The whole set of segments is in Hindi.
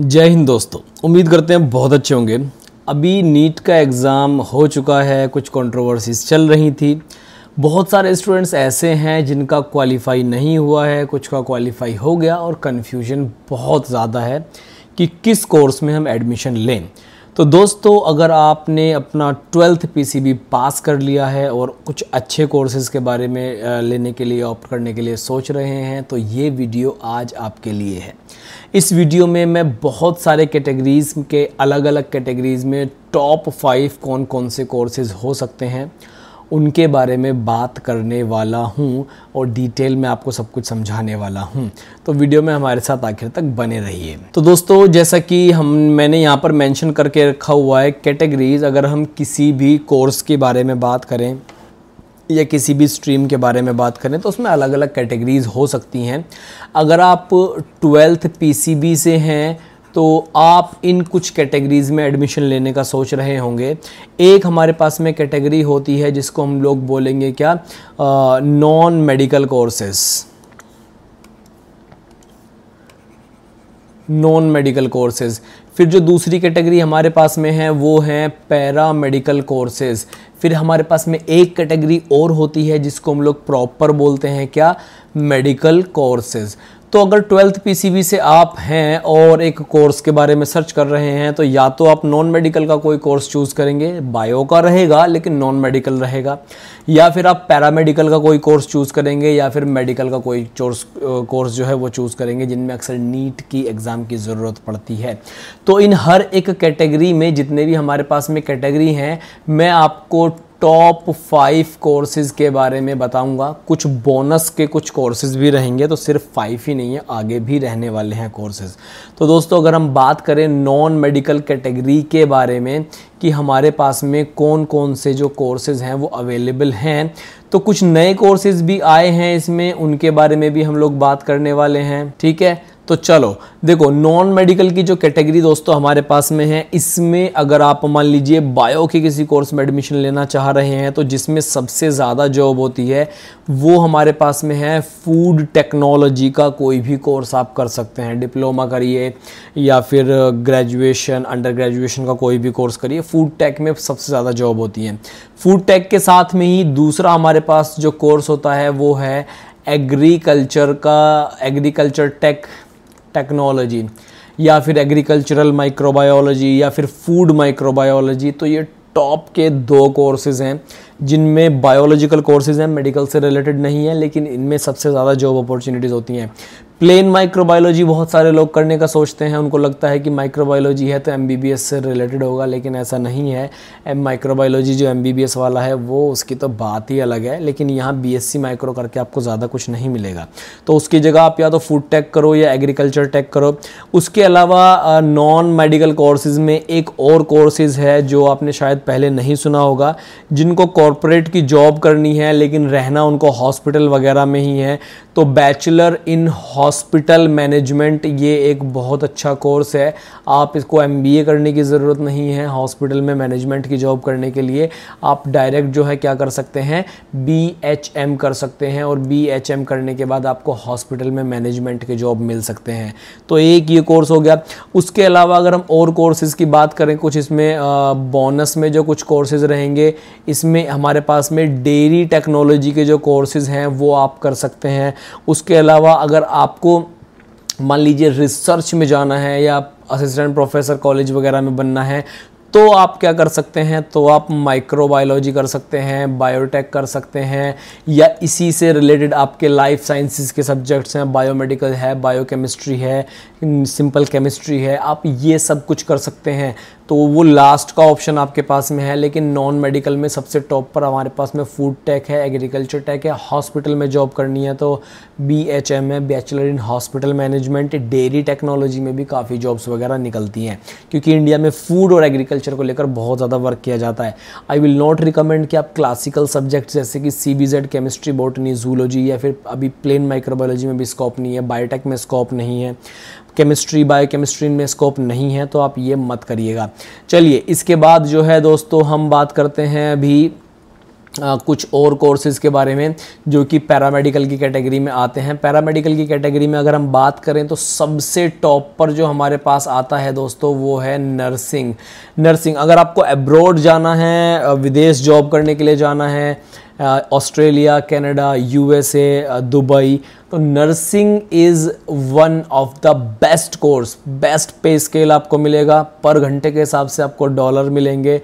जय हिंद दोस्तों उम्मीद करते हैं बहुत अच्छे होंगे अभी नीट का एग्ज़ाम हो चुका है कुछ कंट्रोवर्सीज चल रही थी बहुत सारे स्टूडेंट्स ऐसे हैं जिनका क्वालिफाई नहीं हुआ है कुछ का क्वालिफाई हो गया और कन्फ्यूजन बहुत ज़्यादा है कि किस कोर्स में हम एडमिशन लें तो दोस्तों अगर आपने अपना ट्वेल्थ पीसीबी पास कर लिया है और कुछ अच्छे कोर्सेज़ के बारे में लेने के लिए ऑप्ट करने के लिए सोच रहे हैं तो ये वीडियो आज आपके लिए है इस वीडियो में मैं बहुत सारे कैटेगरीज़ के अलग अलग कैटेगरीज़ में टॉप फाइव कौन कौन से कोर्सेज़ हो सकते हैं उनके बारे में बात करने वाला हूँ और डिटेल में आपको सब कुछ समझाने वाला हूँ तो वीडियो में हमारे साथ आखिर तक बने रहिए तो दोस्तों जैसा कि हम मैंने यहाँ पर मेंशन करके रखा हुआ है कैटेगरीज अगर हम किसी भी कोर्स के बारे में बात करें या किसी भी स्ट्रीम के बारे में बात करें तो उसमें अलग अलग कैटेगरीज़ हो सकती हैं अगर आप ट्वेल्थ पी से हैं तो आप इन कुछ कैटेगरीज़ में एडमिशन लेने का सोच रहे होंगे एक हमारे पास में कैटेगरी होती है जिसको हम लोग बोलेंगे क्या non medical courses non medical courses फिर जो दूसरी कैटेगरी हमारे पास में है वो है पैरा मेडिकल कोर्सेज़ फिर हमारे पास में एक कैटेगरी और होती है जिसको हम लोग प्रॉपर बोलते हैं क्या मेडिकल कोर्सेज़ तो अगर ट्वेल्थ पीसीबी से आप हैं और एक कोर्स के बारे में सर्च कर रहे हैं तो या तो आप नॉन मेडिकल का कोई कोर्स चूज़ करेंगे बायो का रहेगा लेकिन नॉन मेडिकल रहेगा या फिर आप पैरामेडिकल का कोई कोर्स चूज़ करेंगे या फिर मेडिकल का कोई कोर्स कोर्स जो है वो चूज़ करेंगे जिनमें अक्सर नीट की एग्ज़ाम की ज़रूरत पड़ती है तो इन हर एक कैटेगरी में जितने भी हमारे पास में कैटेगरी हैं मैं आपको टॉप फाइव कोर्सेज़ के बारे में बताऊंगा कुछ बोनस के कुछ कोर्सेज़ भी रहेंगे तो सिर्फ फाइव ही नहीं है आगे भी रहने वाले हैं कोर्सेज़ तो दोस्तों अगर हम बात करें नॉन मेडिकल कैटेगरी के बारे में कि हमारे पास में कौन कौन से जो कोर्सेज़ हैं वो अवेलेबल हैं तो कुछ नए कोर्सेज़ भी आए हैं इसमें उनके बारे में भी हम लोग बात करने वाले हैं ठीक है तो चलो देखो नॉन मेडिकल की जो कैटेगरी दोस्तों हमारे पास में है इसमें अगर आप मान लीजिए बायो के किसी कोर्स में एडमिशन लेना चाह रहे हैं तो जिसमें सबसे ज़्यादा जॉब होती है वो हमारे पास में है फूड टेक्नोलॉजी का कोई भी कोर्स आप कर सकते हैं डिप्लोमा करिए या फिर ग्रेजुएशन अंडर ग्रेजुएशन का कोई भी कोर्स करिए फूड टेक में सबसे ज़्यादा जॉब होती है फूड टेक के साथ में ही दूसरा हमारे पास जो कोर्स होता है वो है एग्रीकल्चर का एग्रीकल्चर टेक टेक्नोलॉजी या फिर एग्रीकल्चरल माइक्रोबायोलॉजी या फिर फूड माइक्रोबायोलॉजी तो ये टॉप के दो कोर्सेज़ हैं जिनमें बायोलॉजिकल कोर्सेज़ हैं मेडिकल से रिलेटेड नहीं है लेकिन इनमें सबसे ज़्यादा जॉब अपॉर्चुनिटीज़ होती हैं प्लेन माइक्रोबायोलॉजी बहुत सारे लोग करने का सोचते हैं उनको लगता है कि माइक्रोबायोलॉजी है तो एम से रिलेटेड होगा लेकिन ऐसा नहीं है एम माइक्रोबायोलॉजी जो एम वाला है वो उसकी तो बात ही अलग है लेकिन यहाँ बी माइक्रो करके आपको ज़्यादा कुछ नहीं मिलेगा तो उसकी जगह आप या तो फूड टेक करो या एग्रीकल्चर टेक करो उसके अलावा नॉन मेडिकल कोर्सेज़ में एक और कोर्सेज़ है जो आपने शायद पहले नहीं सुना होगा जिनको कॉरपोरेट की जॉब करनी है लेकिन रहना उनको हॉस्पिटल वगैरह में ही है तो बैचलर इन हॉस्पिटल मैनेजमेंट ये एक बहुत अच्छा कोर्स है आप इसको एम करने की ज़रूरत नहीं है हॉस्पिटल में मैनेजमेंट की जॉब करने के लिए आप डायरेक्ट जो है क्या कर सकते हैं बी कर सकते हैं और बी करने के बाद आपको हॉस्पिटल में मैनेजमेंट की जॉब मिल सकते हैं तो एक ये कोर्स हो गया उसके अलावा अगर हम और कोर्सेज़ की बात करें कुछ इसमें बोनस में जो कुछ कोर्सेज़ रहेंगे इसमें हमारे पास में डेयरी टेक्नोलॉजी के जो कोर्सेज़ हैं वो आप कर सकते हैं उसके अलावा अगर आप आपको मान लीजिए रिसर्च में जाना है या असिस्टेंट प्रोफेसर कॉलेज वगैरह में बनना है तो आप क्या कर सकते हैं तो आप माइक्रोबायोलॉजी कर सकते हैं बायोटेक कर सकते हैं या इसी से रिलेटेड आपके लाइफ साइंसेस के सब्जेक्ट्स हैं बायोमेडिकल है बायोकेमिस्ट्री है सिंपल केमिस्ट्री है आप ये सब कुछ कर सकते हैं तो वो लास्ट का ऑप्शन आपके पास में है लेकिन नॉन मेडिकल में सबसे टॉप पर हमारे पास में फूड टेक है एग्रीकल्चर टेक है हॉस्पिटल में जॉब करनी है तो बी एच एम है bachelor in hospital management dairy technology में भी काफ़ी जॉब्स वगैरह निकलती हैं क्योंकि इंडिया में फूड और एग्रीकल्चर को लेकर बहुत ज़्यादा वर्क किया जाता है आई विल नॉट रिकमेंड कि आप क्लासिकल सब्जेक्ट जैसे कि C B Z chemistry botany zoology या फिर अभी प्लेन माइक्रोबायोलॉजी में भी स्कोप नहीं है बायोटेक में स्कोप नहीं है केमिस्ट्री केमिस्ट्री में स्कोप नहीं है तो आप ये मत करिएगा चलिए इसके बाद जो है दोस्तों हम बात करते हैं अभी आ, कुछ और कोर्सेज़ के बारे में जो कि पैरामेडिकल की कैटेगरी में आते हैं पैरामेडिकल की कैटेगरी में अगर हम बात करें तो सबसे टॉप पर जो हमारे पास आता है दोस्तों वो है नर्सिंग नर्सिंग अगर आपको एब्रोड जाना है विदेश जॉब करने के लिए जाना है ऑस्ट्रेलिया कनाडा यूएसए दुबई तो nursing is one of the best course best pay scale आपको मिलेगा पर घंटे के हिसाब से आपको डॉलर मिलेंगे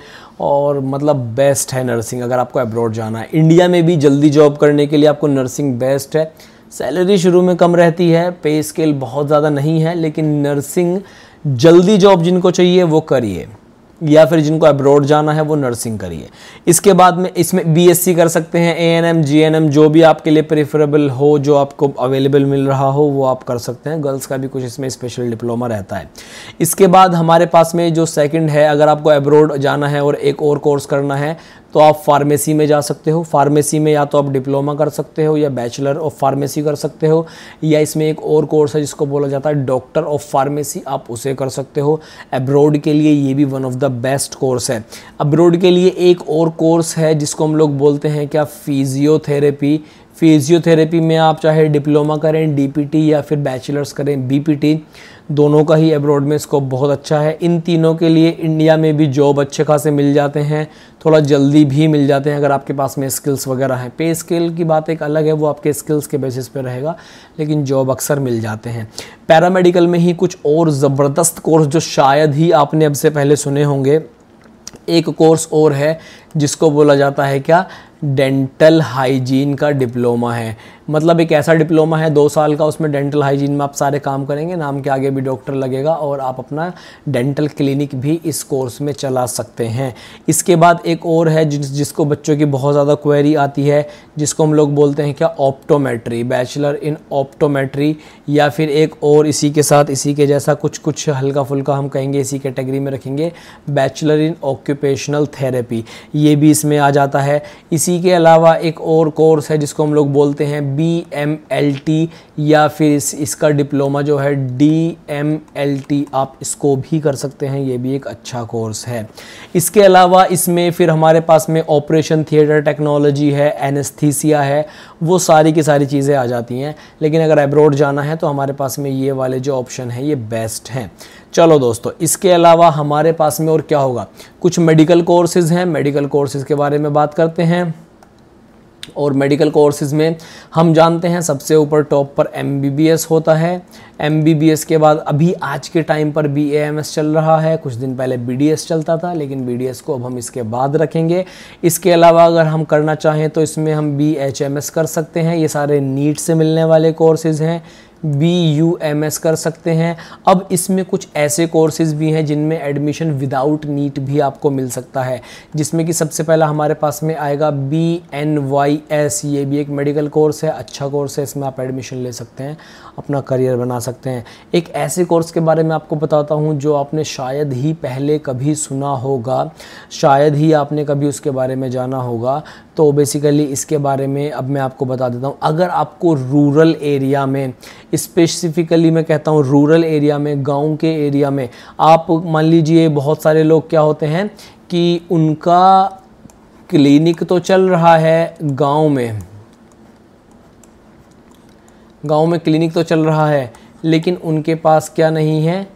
और मतलब बेस्ट है नर्सिंग अगर आपको अब्रॉड जाना है इंडिया में भी जल्दी जॉब करने के लिए आपको नर्सिंग बेस्ट है सैलरी शुरू में कम रहती है पे स्केल बहुत ज़्यादा नहीं है लेकिन नर्सिंग जल्दी जॉब जिनको चाहिए वो करिए या फिर जिनको अब्रॉड जाना है वो नर्सिंग करिए इसके बाद में इसमें बीएससी कर सकते हैं एएनएम जीएनएम जो भी आपके लिए प्रेफरेबल हो जो आपको अवेलेबल मिल रहा हो वो आप कर सकते हैं गर्ल्स का भी कुछ इसमें स्पेशल डिप्लोमा रहता है इसके बाद हमारे पास में जो सेकेंड है अगर आपको अब्रॉड जाना है और एक और कोर्स करना है तो आप फार्मेसी में जा सकते हो फार्मेसी में या तो आप डिप्लोमा कर सकते हो या बैचलर ऑफ फार्मेसी कर सकते हो या इसमें एक और कोर्स है जिसको बोला जाता है डॉक्टर ऑफ फार्मेसी आप उसे कर सकते हो अब्रोड के लिए ये भी one of the best course है अब्रोड के लिए एक और कोर्स है जिसको हम लोग बोलते हैं क्या फिजियोथेरेपी फिजियोथेरेपी में आप चाहे डिप्लोमा करें डीपीटी या फिर बैचलर्स करें बीपीटी दोनों का ही अब्रॉड में स्कोप बहुत अच्छा है इन तीनों के लिए इंडिया में भी जॉब अच्छे खासे मिल जाते हैं थोड़ा जल्दी भी मिल जाते हैं अगर आपके पास में स्किल्स वगैरह हैं पे स्किल की बात एक अलग है वो आपके स्किल्स के बेसिस पर रहेगा लेकिन जॉब अक्सर मिल जाते हैं पैरामेडिकल में ही कुछ और ज़बरदस्त कोर्स जो शायद ही आपने अब से पहले सुने होंगे एक कोर्स और है जिसको बोला जाता है क्या डेंटल हाइजीन का डिप्लोमा है मतलब एक ऐसा डिप्लोमा है दो साल का उसमें डेंटल हाइजीन में आप सारे काम करेंगे नाम के आगे भी डॉक्टर लगेगा और आप अपना डेंटल क्लिनिक भी इस कोर्स में चला सकते हैं इसके बाद एक और है जिस जिसको बच्चों की बहुत ज़्यादा क्वेरी आती है जिसको हम लोग बोलते हैं क्या ऑप्टोमेट्री बैचलर इन ऑप्टोमेट्री या फिर एक और इसी के साथ इसी के जैसा कुछ कुछ हल्का फुल्का हम कहेंगे इसी कैटेगरी में रखेंगे बैचलर इन ऑक्यूपेशनल थेरेपी ये भी इसमें आ जाता है इसी के अलावा एक और कोर्स है जिसको हम लोग बोलते हैं बी एम एल टी या फिर इस, इसका डिप्लोमा जो है डी एम एल टी आप इसको भी कर सकते हैं ये भी एक अच्छा कोर्स है इसके अलावा इसमें फिर हमारे पास में ऑपरेशन थिएटर टेक्नोलॉजी है एनेस्थीसिया है वो सारी की सारी चीज़ें आ जाती हैं लेकिन अगर एब्रोड जाना है तो हमारे पास में ये वाले जो ऑप्शन हैं ये बेस्ट हैं चलो दोस्तों इसके अलावा हमारे पास में और क्या होगा कुछ मेडिकल कोर्सेज़ हैं मेडिकल कोर्सेज़ के बारे में बात करते हैं और मेडिकल कोर्सेज में हम जानते हैं सबसे ऊपर टॉप पर एम होता है एम के बाद अभी आज के टाइम पर बी चल रहा है कुछ दिन पहले बी चलता था लेकिन बी को अब हम इसके बाद रखेंगे इसके अलावा अगर हम करना चाहें तो इसमें हम बी कर सकते हैं ये सारे नीट से मिलने वाले कोर्सेज़ हैं बी यू एम एस कर सकते हैं अब इसमें कुछ ऐसे कोर्सेज भी हैं जिनमें एडमिशन विदाउट नीट भी आपको मिल सकता है जिसमें कि सबसे पहला हमारे पास में आएगा बी एन वाई एस ये भी एक मेडिकल कोर्स है अच्छा कोर्स है इसमें आप एडमिशन ले सकते हैं अपना करियर बना सकते हैं एक ऐसे कोर्स के बारे में आपको बताता हूँ जो आपने शायद ही पहले कभी सुना होगा शायद ही आपने कभी उसके बारे में जाना होगा तो बेसिकली इसके बारे में अब मैं आपको बता देता हूँ अगर आपको रूरल एरिया में स्पेसिफिकली मैं कहता हूँ रूरल एरिया में गांव के एरिया में आप मान लीजिए बहुत सारे लोग क्या होते हैं कि उनका क्लिनिक तो चल रहा है गांव में गांव में क्लिनिक तो चल रहा है लेकिन उनके पास क्या नहीं है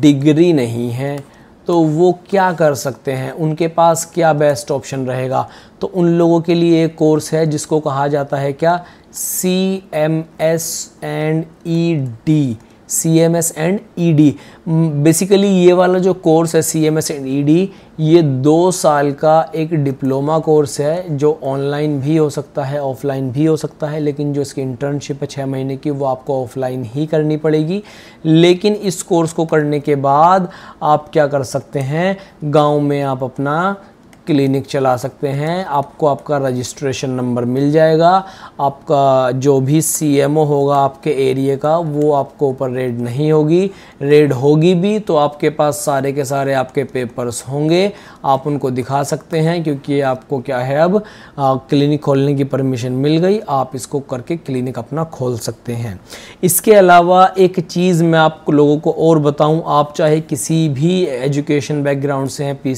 डिग्री नहीं है तो वो क्या कर सकते हैं उनके पास क्या बेस्ट ऑप्शन रहेगा तो उन लोगों के लिए एक कोर्स है जिसको कहा जाता है क्या C M S and E D C M S and E D basically ये वाला जो कोर्स है C M S and E D ये दो साल का एक डिप्लोमा कोर्स है जो ऑनलाइन भी हो सकता है ऑफलाइन भी हो सकता है लेकिन जो इसकी इंटर्नशिप है छः महीने की वो आपको ऑफलाइन ही करनी पड़ेगी लेकिन इस कोर्स को करने के बाद आप क्या कर सकते हैं गांव में आप अपना क्लिनिक चला सकते हैं आपको आपका रजिस्ट्रेशन नंबर मिल जाएगा आपका जो भी सीएमओ होगा आपके एरिया का वो आपको ऊपर रेड नहीं होगी रेड होगी भी तो आपके पास सारे के सारे आपके पेपर्स होंगे आप उनको दिखा सकते हैं क्योंकि आपको क्या है अब क्लिनिक खोलने की परमिशन मिल गई आप इसको करके क्लिनिक अपना खोल सकते हैं इसके अलावा एक चीज़ मैं आप लोगों को और बताऊँ आप चाहे किसी भी एजुकेशन बैकग्राउंड से हैं पी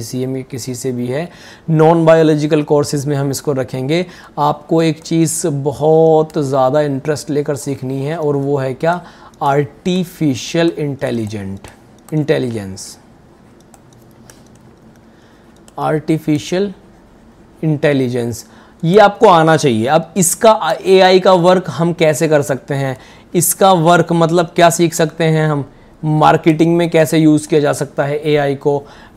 सी किसी से भी है नॉन बायोलॉजिकल कोर्सेज़ में हम इसको रखेंगे आपको एक चीज़ बहुत ज़्यादा इंटरेस्ट लेकर सीखनी है और वो है क्या artificial intelligent intelligence artificial intelligence ये आपको आना चाहिए अब इसका एआई का वर्क हम कैसे कर सकते हैं इसका वर्क मतलब क्या सीख सकते हैं हम मार्केटिंग में कैसे यूज़ किया जा सकता है एआई को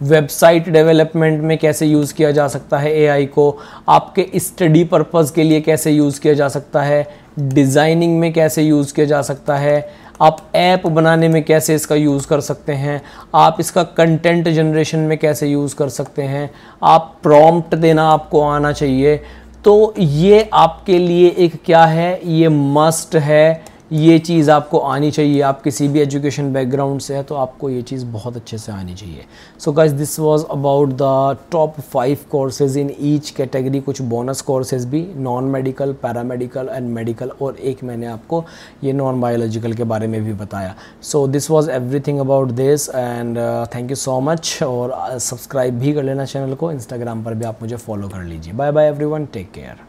वेबसाइट डेवलपमेंट में कैसे यूज़ किया जा सकता है एआई को आपके स्टडी पर्पस के लिए कैसे यूज़ किया जा सकता है डिज़ाइनिंग में कैसे यूज़ किया जा सकता है आप ऐप बनाने में कैसे इसका यूज़ कर सकते हैं आप इसका कंटेंट जनरेशन में कैसे यूज़ कर सकते हैं आप प्रॉम्प्ट देना आपको आना चाहिए तो ये आपके लिए एक क्या है ये मस्ट है ये चीज़ आपको आनी चाहिए आप किसी भी एजुकेशन बैकग्राउंड से है तो आपको ये चीज़ बहुत अच्छे से आनी चाहिए so guys this was about the top five courses in each category कुछ बोनस कोर्सेज भी non medical paramedical and medical और एक मैंने आपको ये नॉन बायोलॉजिकल के बारे में भी बताया so this was everything about this and thank you so much और सब्सक्राइब uh, भी कर लेना चैनल को इंस्टाग्राम पर भी आप मुझे फॉलो कर लीजिए bye bye every take care